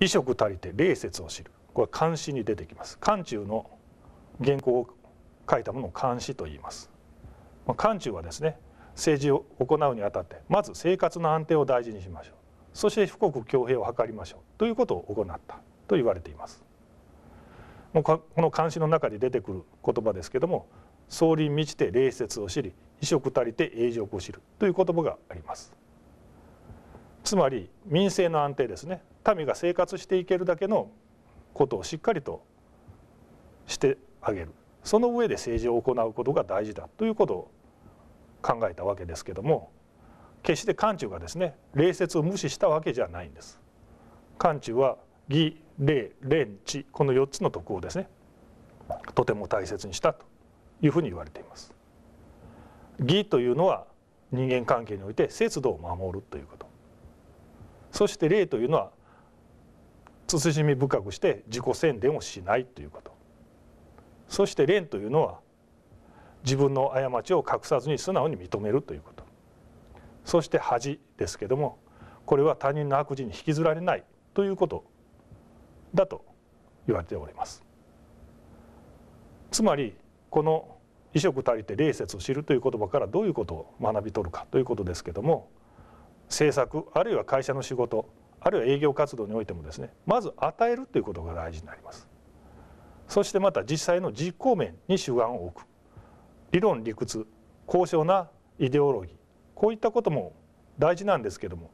衣食足りて礼節を知るこれは漢詩に出てきます漢中の原稿を書いたものを漢詩と言います漢中はですね政治を行うにあたってまず生活の安定を大事にしましょうそして富国強兵を図りましょうということを行ったと言われていますもうこの漢詩の中で出てくる言葉ですけども「総理満ちて礼節を知り衣食足りて栄辱を知る」という言葉があります。つまり民政の安定ですね民が生活していけるだけのことをしっかりとしてあげるその上で政治を行うことが大事だということを考えたわけですけども決して漢中がですね礼節を無視したわけじゃないんです。漢中は義礼廉知この4つの徳をですねとても大切にしたというふうに言われています。義というのは人間関係において節度を守るということそして霊というのは慎み深くして自己宣伝をしないということそして蓮というのは自分の過ちを隠さずに素直に認めるということそして恥ですけどもこれは他人の悪事に引きずられないということだと言われておりますつまりこの「異色足りて礼節を知る」という言葉からどういうことを学び取るかということですけども政策あるいは会社の仕事あるいは営業活動においてもですねまず与えるということが大事になりますそしてまた実際の実行面に主眼を置く理論理屈高尚なイデオロギーこういったことも大事なんですけども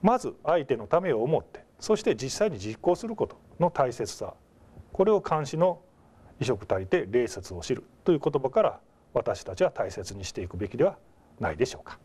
まず相手のためを思ってそして実際に実行することの大切さこれを監視の「異色たりて礼節を知る」という言葉から私たちは大切にしていくべきではないでしょうか。